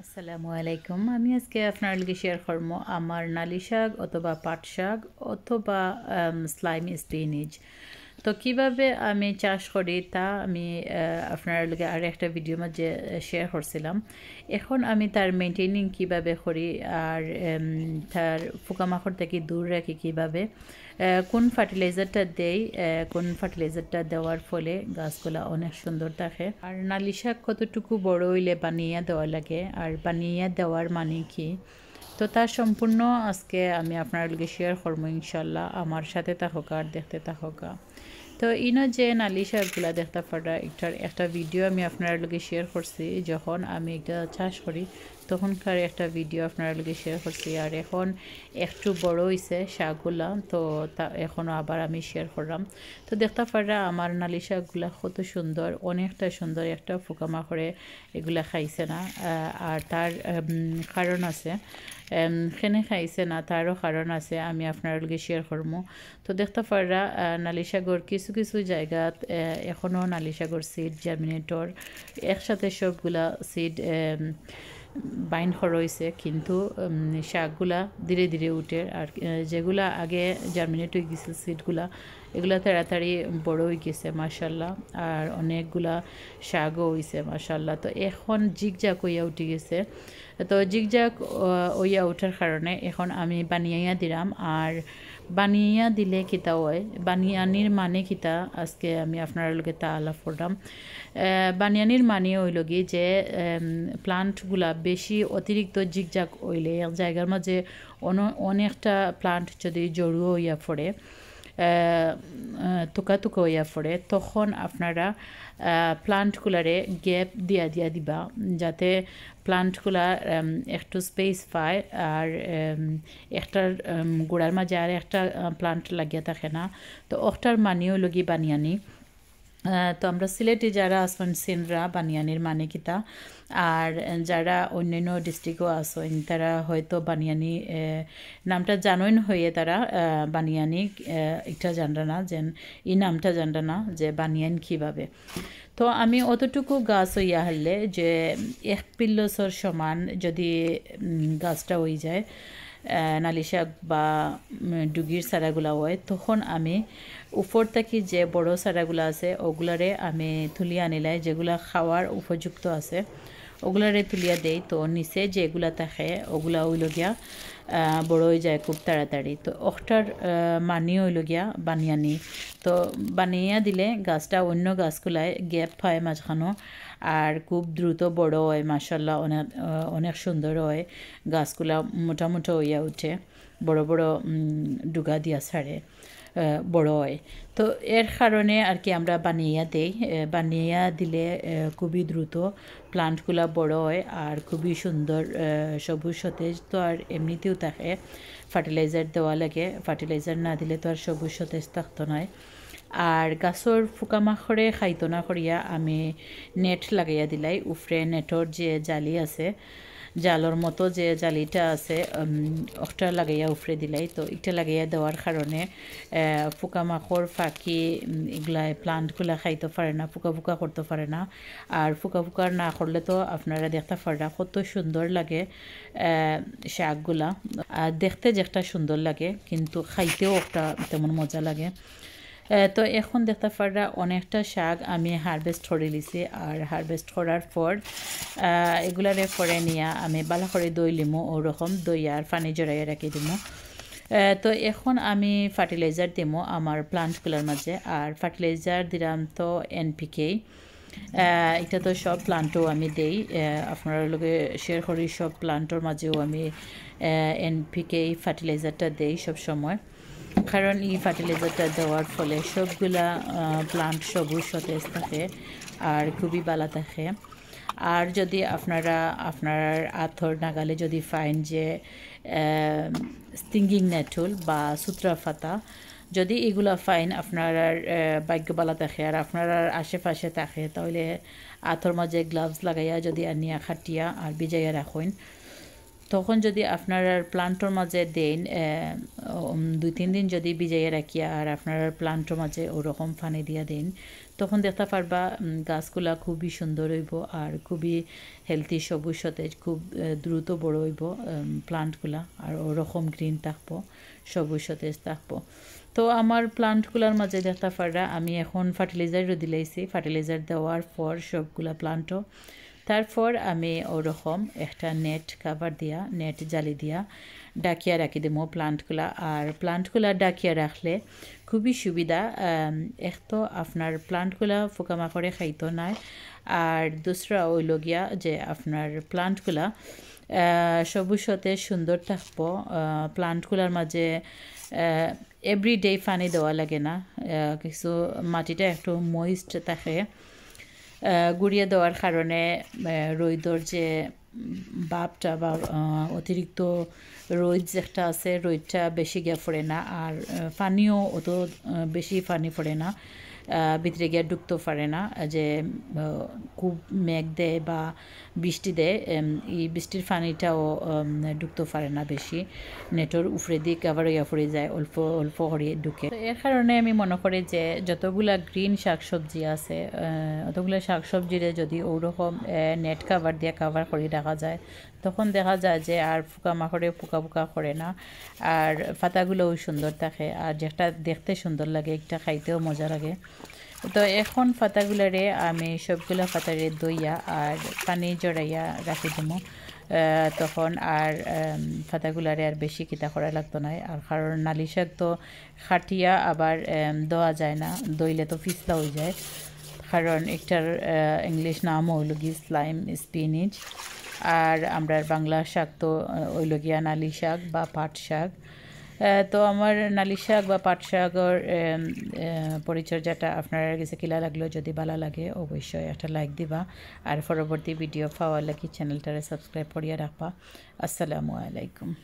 আসসালামু আলাইকুম আমি আজকে আপনার লগে শেয়ার করব আমার নালি শাক অথবা পাট শাক অথবা স্লাইমি স্পিনিজ তো কিভাবে আমি চাষ করি তা আমি আপনার লগে আর একটা ভিডিও মাঝে শেয়ার করছিলাম এখন আমি তার মেনটেনিং কিভাবে করি আর তার পোকামাকড় থেকে দূর রাখি কিভাবে কোন ফার্টিলাইজারটা দেই কোন ফার্টিলাইজারটা দেওয়ার ফলে গাছগুলা অনেক সুন্দর থাকে আর নালি শাক কতটুকু বড় হইলে বানিয়ে দেওয়া লাগে আর বানিয়ে দেওয়ার মানে কি তো তার সম্পূর্ণ আজকে আমি আপনার লগে শেয়ার করবো ইনশাল্লাহ আমার সাথে হোক আর দেখতে থাকা তো ইনো যে নালি সাপগুলা দেখতে পারা একটার একটা ভিডিও আমি আপনার লগে শেয়ার করছি যখন আমি এটা চাষ করি তখনকার একটা ভিডিও আপনারা লোকে শেয়ার করছি আর এখন একটু বড় হয়েছে শাকগুলা তো এখনও আবার আমি শেয়ার করলাম তো দেখতে পারা আমার নালি শাকগুলা কত সুন্দর অনেকটা সুন্দর একটা করে এগুলা খাইছে না আর তার কারণ আছে খেনে খাইছে না তারও কারণ আছে আমি আপনার লগে শেয়ার করবো তো দেখতে পারা নালিসাগর কিছু কিছু জায়গাত এখনও শাকর সিড জার্মিনেটর একসাথে সবগুলা সিড বাইন্ড হরইছে কিন্তু শাকগুলা ধীরে ধীরে উঠে আর যেগুলা আগে জার্মিনেট হয়ে গেছে সিডগুলা এগুলা তাড়াতাড়ি বড় হয়ে গেছে মার্শাল্লাহ আর অনেকগুলা শাকও হয়েছে মার্শাল্লাহ তো এখন জিগজা কইয়া উঠে গেছে তো জিগজাগ ওইয়া ওঠার কারণে এখন আমি বানিয়াইয়া দিলাম আর বানিয়া দিলে কিতা হয় বানিয়ানির মানে কিতা আজকে আমি আপনার লগে তা আলাপ করলাম বানিয়ানির মানে হইল কি যে প্লান্টগুলা বেশি অতিরিক্ত জিগজাগ ওইলে এক জায়গার মাঝে অনেকটা প্লান্ট যদি জড়ুও হইয়া পড়ে তুকাতুকা হইয়া পড়ে তখন আপনারা প্লান্টগুলারে গ্যাপ দিয়া দিয়া দিবা যাতে প্লান্টগুলা একটু স্পেস পায় আর একটার গোড়ার মাঝে আর একটা প্লান্ট লাগিয়া থাকে না তো ওটার মানিও লগি বানিয়ানি তো আমরা সিলেটে যারা আসন সিনরা বানিয়ানির মানে কিতা আর যারা অন্যান্য ডিস্ট্রিক্টও আসেন তারা হয়তো বানিয়ানি নামটা জানোইন হয়ে তারা বানিয়ানি এটা জানরা না যেন এই নামটা জানরা না যে বানিয়ান কীভাবে তো আমি অতটুকু গাছ হইয়া হারলে যে এক পিল্লসর সমান যদি গাছটা হয়ে যায় নালিশা বা ডুগির চারাগুলা হয় তখন আমি উপর থাকি যে বড় চারাগুলা আছে ওগুলারে আমি তুলি আনিলাই যেগুলা খাওয়ার উপযুক্ত আছে ওগুলারে তুলিয়া দেই তো নিচে যেগুলা থাকে ওগুলা ওইলগিয়া বড় হয়ে যায় খুব তাড়াতাড়ি তো অখটার মানি ওইলগিয়া বানিয়ানি তো বানিয়ে দিলে গাছটা অন্য গাছগুলায় গ্যাপ হয় মাঝখানো আর খুব দ্রুত বড় হয় মাসাল্লাহ অনেক অনেক সুন্দর হয় গাছগুলা মোটামুটি হইয়া উঠে বড় বড় ডুগা দিয়া ছাড়ে বড় হয় তো এর কারণে আর কি আমরা বানিয়ে দেই বানিয়া দিলে খুবই দ্রুত প্লান্টগুলো বড় হয় আর খুবই সুন্দর সবুজ সতেজ তো আর এমনিতেও থাকে ফার্টিলাইজার দেওয়া লাগে ফার্টিলাইজার না দিলে তো আর সবুজ সতেজ থাকতো নয় আর গাছর ফুকামাখরে খাইতো না করিয়া আমি নেট লাগাইয়া দিলাই উফরে নেটর যে জালি আছে জালর মতো যে জালিটা আছে ওটা লাগাইয়া উফরে দিলাই তো এটা লাগাইয়া দেওয়ার কারণে মাকড় ফাঁকি এগুলায় প্লান্টগুলা খাইতে পারে না পোকা পোকা করতে পারে না আর পোকা পোকা না করলে তো আপনারা দেখতে পারা কত সুন্দর লাগে শাকগুলা আর দেখতে যে একটা সুন্দর লাগে কিন্তু খাইতেও একটা তেমন মজা লাগে তো এখন দেখতে পাররা অনেকটা শাক আমি হারভেস্ট করে লিছি আর হারভেস্ট করার পর এগুলারে পরে নিয়ে আমি ভালো করে দই লিমু ওরকম দই আর পানি জড়াইয়া রাখি দিমু তো এখন আমি ফার্টিলাইজার দিমু আমার প্লান্টগুলোর মাঝে আর ফার্টিলাইজার দিলাম তো এনপিকে এটা তো সব প্লান্টও আমি দেই আপনার লগে শেয়ার করি সব প্লান্টর মাঝেও আমি এনপিকে ফার্টিলাইজারটা দেই সব সময় কারণ এই ফার্টিলাইজারটা দেওয়ার ফলে সবগুলা প্লান্ট সবুজ সতেজ থাকে আর খুবই বালা থাকে আর যদি আপনারা আপনার আথর নাগালে যদি ফাইন যে স্টিঙ্গিং নেটুল বা সুত্রা ফাতা যদি এগুলা ফাইন আপনার ভাগ্যবালা থাকে আর আপনার আশেপাশে থাকে তাহলে আথর মাঝে গ্লাভস লাগাইয়া যদি আনিয়া খাটিয়া আর বিজাইয়া রাখেন তখন যদি আপনার প্লান্টর মাঝে দেন দুই তিন দিন যদি বিজাইয়ে রাখিয়া আর আপনার প্লান্টর মাঝে ওরকম পানি দিয়া দেন তখন দেখতে পারবা গাছগুলা খুবই সুন্দর হইব আর খুবই হেলদি সবুজ সতেজ খুব দ্রুত বড় হইব প্লান্টগুলা আর ওরকম গ্রিন থাকবো সবুজ সতেজ থাকবো তো আমার প্লান্টগুলার মাঝে দেখতে পারা আমি এখন ফার্টিলাইজারও দিলেছি ফার্টিলাইজার দেওয়ার পর সবগুলা প্লান্টও তারপর আমি ওরকম একটা নেট কাভার দিয়া নেট জালি দিয়া ডাকিয়া রাখি দেবো প্লান্টগুলা আর প্লান্টগুলা ডাকিয়া রাখলে খুবই সুবিধা এক তো আপনার প্লান্টগুলা পোকামাকড়ে খাইতো না আর দুসরা ওইলগিয়া যে আপনার প্লান্টগুলা সবুজ সুন্দর থাকব প্লান্টগুলার মাঝে এভরিডে পানি দেওয়া লাগে না কিছু মাটিটা একটু ময়েস্ট থাকে গুড়িয়ে দেওয়ার কারণে রৈদর যে বাপটা বা অতিরিক্ত রৈদ যেটা আছে রৈদটা বেশি গিয়ে ফোড়ে না আর পানিও অত বেশি পানি ফোড়ে না ভিতরে গিয়ে ঢুকতে পারে না যে খুব মেঘ দেয় বা বৃষ্টি দেয় এই বৃষ্টির পানিটাও ঢুকতে পারে না বেশি নেটের উপরে দিয়ে আবার ইয়া পড়ে যায় অল্প অল্প করে ঢুকে এর কারণে আমি মনে করি যে যতগুলা গ্রিন শাকসবজি আছে অতগুলো শাকসবজিরে যদি ওরকম নেট কাভার দিয়ে কাভার করে রাখা যায় তখন দেখা যায় যে আর পোকা মাকড়ে পোকা পোকা করে না আর পাতাগুলোও সুন্দর থাকে আর যেটা দেখতে সুন্দর লাগে একটা খাইতেও মজা লাগে তো এখন পাতাগুলারে আমি সবগুলো পাতারে দইয়া আর পানি জড়াইয়া রাখি দিব তখন আর রে আর বেশি কিতা করা লাগতো না আর কারণ নালি শাক তো খাটিয়া আবার দেওয়া যায় না দইলে তো ফিসলা হয়ে যায় কারণ একটার ইংলিশ নাম হইল গিয়ে স্লাইম স্পিনিচ আর আমরা বাংলা শাক তো হইল গিয়া নালি শাক বা পাট শাক তো আমার নালি শাক বা পাট শাকর পরিচর্যাটা আপনার কাছে কিলা লাগলো যদি ভালো লাগে অবশ্যই একটা লাইক দিবা আর পরবর্তী ভিডিও পাওয়ার লাগে চ্যানেলটারে সাবস্ক্রাইব করিয়া রাখবা আসসালামু আলাইকুম